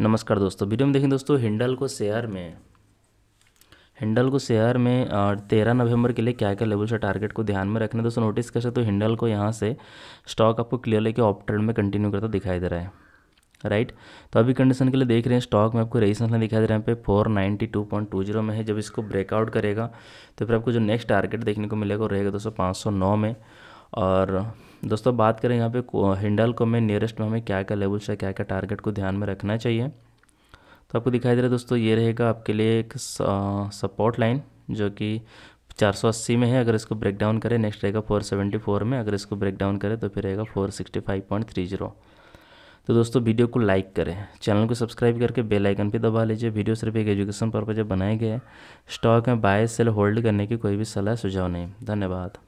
नमस्कार दोस्तों वीडियो में देखें दोस्तों हिंडल को शेयर में हिंडल को शेयर में तेरह नवंबर के लिए क्या क्या लेवल से टारगेट को ध्यान में रखना दोस्तों नोटिस कर सकते हो तो हिंडल को यहाँ से स्टॉक आपको क्लियरली के ऑप ट्रेंड में कंटिन्यू करता दिखाई दे रहा है राइट तो अभी कंडीशन के लिए देख रहे हैं स्टॉक में आपको रेजिस्टेंस नहीं दिखाई दे रहा है यहाँ पे four ninety two point two zero में है जब इसको ब्रेकआउट करेगा तो फिर आपको जो नेक्स्ट टारगेट देखने को मिलेगा वो रहेगा दोस्तों पाँच सौ नौ में और दोस्तों बात करें यहाँ पे हिंडल को में नियरेस्ट में हमें क्या क्या लेवल्स है क्या क्या टारगेट को ध्यान में रखना चाहिए तो आपको दिखाई दे रहा है दोस्तों ये रहेगा आपके लिए एक सपोर्ट लाइन जो कि 480 में है अगर इसको ब्रेक डाउन करें नेक्स्ट रहेगा 474 में अगर इसको ब्रेक डाउन करें तो फिर रहेगा 465.30 तो दोस्तों वीडियो को लाइक करें चैनल को सब्सक्राइब करके बेल आइकन भी दबा लीजिए वीडियो सिर्फ एक एजुकेशन पर्पज बनाए गए स्टॉक में बाय सेल होल्ड करने की कोई भी सलाह सुझाव नहीं धन्यवाद